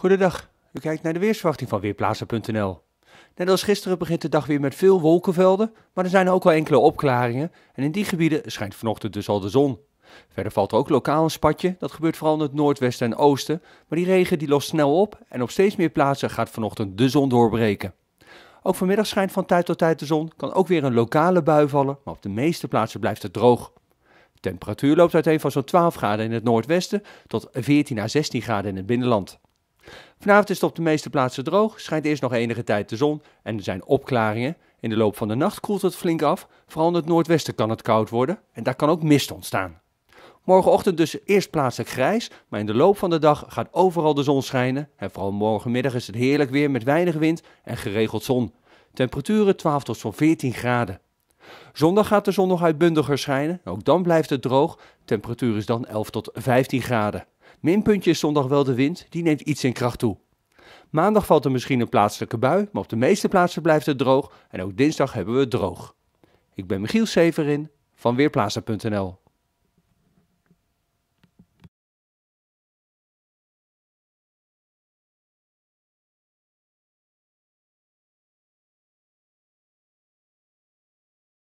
Goedendag, u kijkt naar de weersverwachting van Weerplaatsen.nl. Net als gisteren begint de dag weer met veel wolkenvelden, maar er zijn ook wel enkele opklaringen en in die gebieden schijnt vanochtend dus al de zon. Verder valt er ook lokaal een spatje, dat gebeurt vooral in het noordwesten en oosten, maar die regen die lost snel op en op steeds meer plaatsen gaat vanochtend de zon doorbreken. Ook vanmiddag schijnt van tijd tot tijd de zon, kan ook weer een lokale bui vallen, maar op de meeste plaatsen blijft het droog. De temperatuur loopt uiteen van zo'n 12 graden in het noordwesten tot 14 à 16 graden in het binnenland. Vanavond is het op de meeste plaatsen droog, schijnt eerst nog enige tijd de zon en er zijn opklaringen. In de loop van de nacht koelt het flink af, vooral in het noordwesten kan het koud worden en daar kan ook mist ontstaan. Morgenochtend dus eerst plaatselijk grijs, maar in de loop van de dag gaat overal de zon schijnen. En vooral morgenmiddag is het heerlijk weer met weinig wind en geregeld zon. Temperaturen 12 tot zo'n 14 graden. Zondag gaat de zon nog uitbundiger schijnen, ook dan blijft het droog. Temperatuur is dan 11 tot 15 graden. Minpuntje is zondag wel de wind, die neemt iets in kracht toe. Maandag valt er misschien een plaatselijke bui, maar op de meeste plaatsen blijft het droog en ook dinsdag hebben we het droog. Ik ben Michiel Severin van Weerplaza.nl.